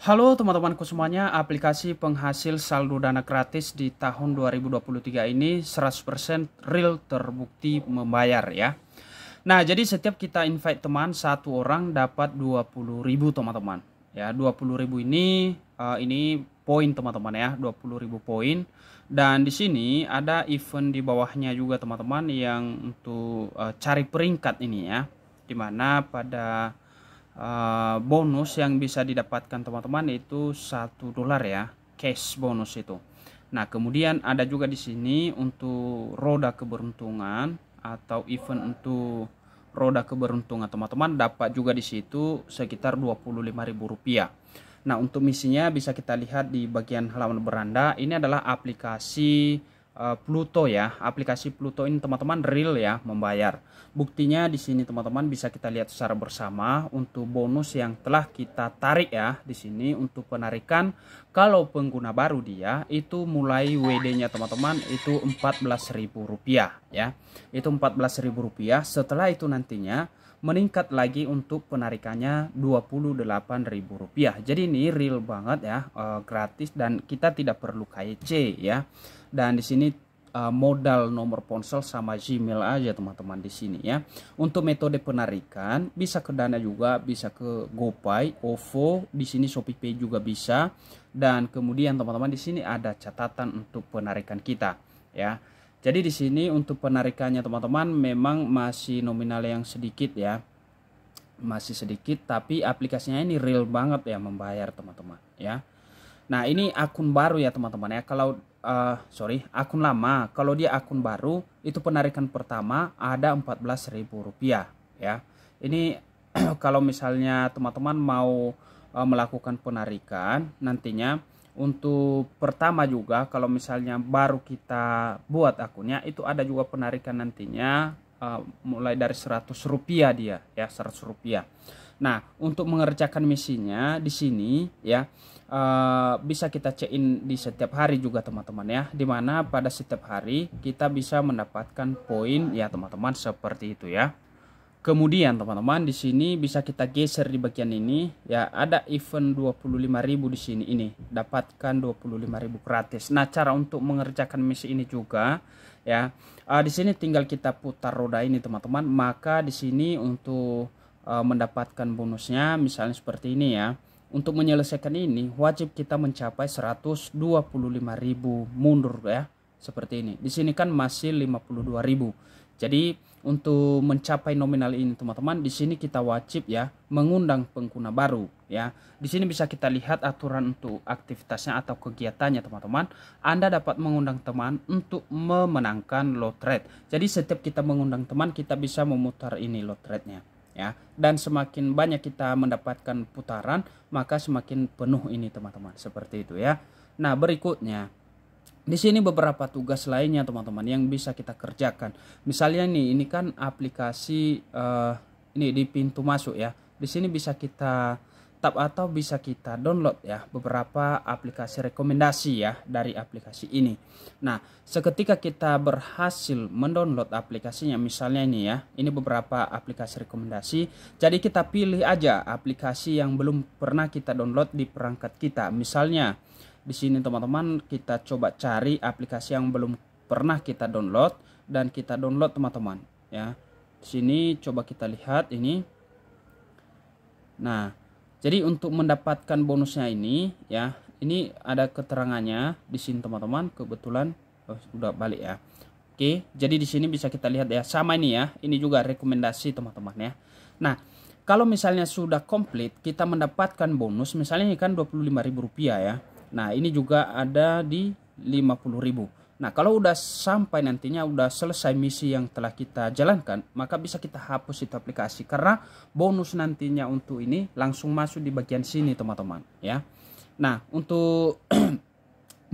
Halo teman-temanku semuanya, aplikasi penghasil saldo dana gratis di tahun 2023 ini 100% real terbukti membayar ya. Nah, jadi setiap kita invite teman satu orang dapat 20.000 teman-teman. Ya, 20.000 ini uh, ini poin teman-teman ya, 20.000 poin. Dan di sini ada event di bawahnya juga teman-teman yang untuk uh, cari peringkat ini ya. Dimana pada Eh, bonus yang bisa didapatkan teman-teman itu satu dolar ya cash bonus itu nah kemudian ada juga di sini untuk roda keberuntungan atau event untuk roda keberuntungan teman-teman dapat juga di situ sekitar Rp25.000. Nah, untuk misinya bisa kita lihat di bagian halaman beranda. Ini adalah aplikasi Eh, Pluto ya. Aplikasi Pluto ini teman-teman real ya membayar. Buktinya di sini teman-teman bisa kita lihat secara bersama untuk bonus yang telah kita tarik ya di sini untuk penarikan kalau pengguna baru dia itu mulai WD-nya teman-teman itu Rp14.000 ya. Itu Rp14.000 setelah itu nantinya meningkat lagi untuk penarikannya Rp28.000. Jadi ini real banget ya, e, gratis dan kita tidak perlu KYC ya. Dan di sini e, modal nomor ponsel sama Gmail aja teman-teman di sini ya. Untuk metode penarikan bisa ke Dana juga, bisa ke GoPay, OVO, di sini ShopeePay juga bisa. Dan kemudian teman-teman di sini ada catatan untuk penarikan kita ya. Jadi di sini untuk penarikannya teman-teman memang masih nominal yang sedikit ya. Masih sedikit tapi aplikasinya ini real banget ya membayar teman-teman ya. Nah, ini akun baru ya teman-teman ya. Kalau uh, sorry, akun lama, kalau dia akun baru itu penarikan pertama ada Rp14.000 ya. Ini kalau misalnya teman-teman mau uh, melakukan penarikan nantinya untuk pertama juga kalau misalnya baru kita buat akunnya itu ada juga penarikan nantinya uh, mulai dari 100 rupiah dia ya 100 rupiah nah untuk mengerjakan misinya di sini ya uh, bisa kita check in di setiap hari juga teman-teman ya dimana pada setiap hari kita bisa mendapatkan poin ya teman-teman seperti itu ya Kemudian teman-teman di sini bisa kita geser di bagian ini ya ada event 25.000 di sini ini dapatkan 25.000 gratis. Nah, cara untuk mengerjakan misi ini juga ya. Uh, di sini tinggal kita putar roda ini teman-teman, maka di sini untuk uh, mendapatkan bonusnya misalnya seperti ini ya. Untuk menyelesaikan ini wajib kita mencapai 125.000 mundur ya seperti ini. Di sini kan masih 52.000. Jadi untuk mencapai nominal ini teman-teman di sini kita wajib ya mengundang pengguna baru ya di sini bisa kita lihat aturan untuk aktivitasnya atau kegiatannya teman-teman Anda dapat mengundang teman untuk memenangkan lotret. jadi setiap kita mengundang teman kita bisa memutar ini lotretnya, ya dan semakin banyak kita mendapatkan putaran maka semakin penuh ini teman-teman seperti itu ya nah berikutnya di sini beberapa tugas lainnya teman-teman yang bisa kita kerjakan. Misalnya nih ini kan aplikasi uh, ini di pintu masuk ya. Di sini bisa kita tap atau bisa kita download ya beberapa aplikasi rekomendasi ya dari aplikasi ini. Nah, seketika kita berhasil mendownload aplikasinya misalnya ini ya. Ini beberapa aplikasi rekomendasi. Jadi kita pilih aja aplikasi yang belum pernah kita download di perangkat kita. Misalnya di sini teman-teman kita coba cari aplikasi yang belum pernah kita download dan kita download teman-teman ya. Di sini coba kita lihat ini. Nah, jadi untuk mendapatkan bonusnya ini ya, ini ada keterangannya di sini teman-teman. Kebetulan oh, sudah balik ya. Oke, jadi di sini bisa kita lihat ya sama ini ya. Ini juga rekomendasi teman-teman ya. Nah, kalau misalnya sudah komplit kita mendapatkan bonus misalnya ini kan rp rupiah ya. Nah, ini juga ada di ribu Nah, kalau udah sampai nantinya udah selesai misi yang telah kita jalankan, maka bisa kita hapus itu aplikasi karena bonus nantinya untuk ini langsung masuk di bagian sini, teman-teman, ya. Nah, untuk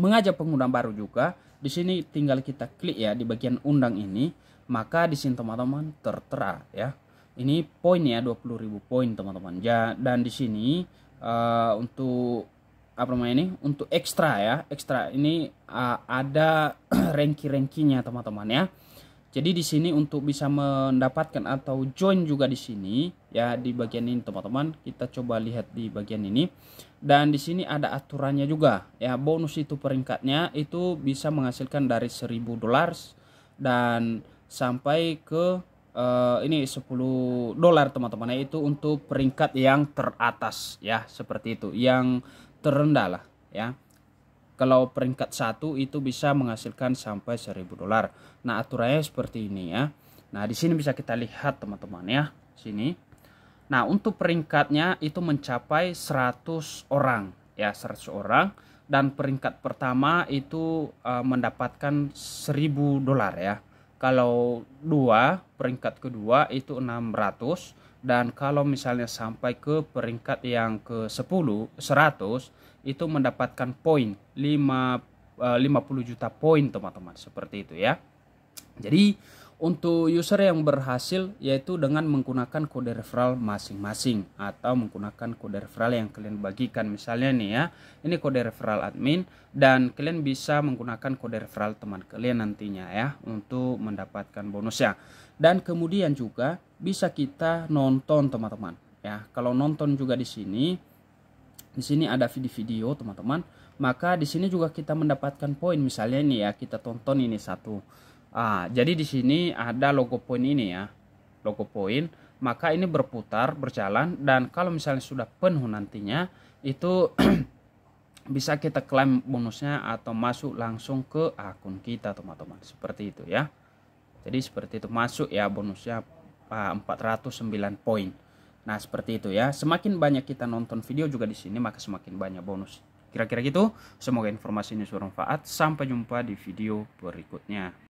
mengajak pengguna baru juga, di sini tinggal kita klik ya di bagian undang ini, maka di sini teman-teman tertera ya. Ini poin ya 20.000 poin, teman-teman. ya dan di sini uh, untuk apa namanya ini untuk ekstra ya ekstra ini uh, ada ranking rankingnya teman-teman ya jadi di sini untuk bisa mendapatkan atau join juga di sini ya di bagian ini teman-teman kita coba lihat di bagian ini dan di sini ada aturannya juga ya bonus itu peringkatnya itu bisa menghasilkan dari 1000 dolar dan sampai ke uh, ini 10 dolar teman-teman ya itu untuk peringkat yang teratas ya seperti itu yang terendah lah ya kalau peringkat satu itu bisa menghasilkan sampai 1000 dolar nah aturannya seperti ini ya nah di sini bisa kita lihat teman-teman ya sini nah untuk peringkatnya itu mencapai 100 orang ya 100 orang dan peringkat pertama itu uh, mendapatkan 1000 dolar ya kalau dua peringkat kedua itu 600 dan kalau misalnya sampai ke peringkat yang ke 10 100 itu mendapatkan poin 5 50 eh, juta poin teman-teman seperti itu ya jadi untuk user yang berhasil yaitu dengan menggunakan kode referral masing-masing atau menggunakan kode referral yang kalian bagikan misalnya nih ya ini kode referral admin dan kalian bisa menggunakan kode referral teman kalian nantinya ya untuk mendapatkan bonusnya dan kemudian juga bisa kita nonton teman-teman ya kalau nonton juga di sini di sini ada video-video teman-teman maka di sini juga kita mendapatkan poin misalnya ini ya kita tonton ini satu Ah, jadi di sini ada logo poin ini ya. Logo poin, maka ini berputar, berjalan dan kalau misalnya sudah penuh nantinya itu bisa kita klaim bonusnya atau masuk langsung ke akun kita teman-teman seperti itu ya jadi seperti itu masuk ya bonusnya 409 ah, poin nah seperti itu ya semakin banyak kita nonton video juga di sini maka semakin banyak bonus kira-kira gitu semoga informasi ini bermanfaat sampai jumpa di video berikutnya